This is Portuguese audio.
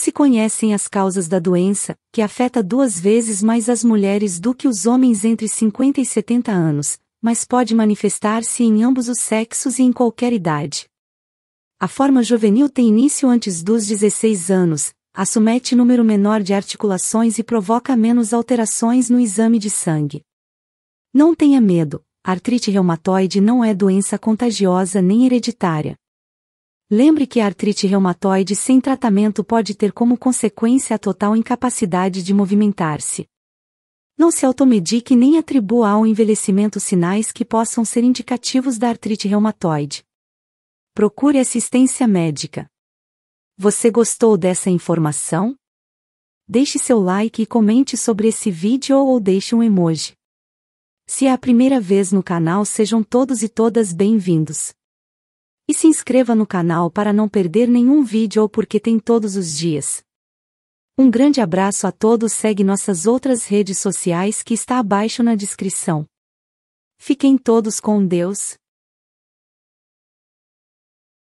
se conhecem as causas da doença, que afeta duas vezes mais as mulheres do que os homens entre 50 e 70 anos, mas pode manifestar-se em ambos os sexos e em qualquer idade. A forma juvenil tem início antes dos 16 anos, assumete número menor de articulações e provoca menos alterações no exame de sangue. Não tenha medo, artrite reumatoide não é doença contagiosa nem hereditária. Lembre que a artrite reumatoide sem tratamento pode ter como consequência a total incapacidade de movimentar-se. Não se automedique nem atribua ao envelhecimento sinais que possam ser indicativos da artrite reumatoide. Procure assistência médica. Você gostou dessa informação? Deixe seu like e comente sobre esse vídeo ou deixe um emoji. Se é a primeira vez no canal, sejam todos e todas bem-vindos se inscreva no canal para não perder nenhum vídeo ou porque tem todos os dias. Um grande abraço a todos, segue nossas outras redes sociais que está abaixo na descrição. Fiquem todos com Deus.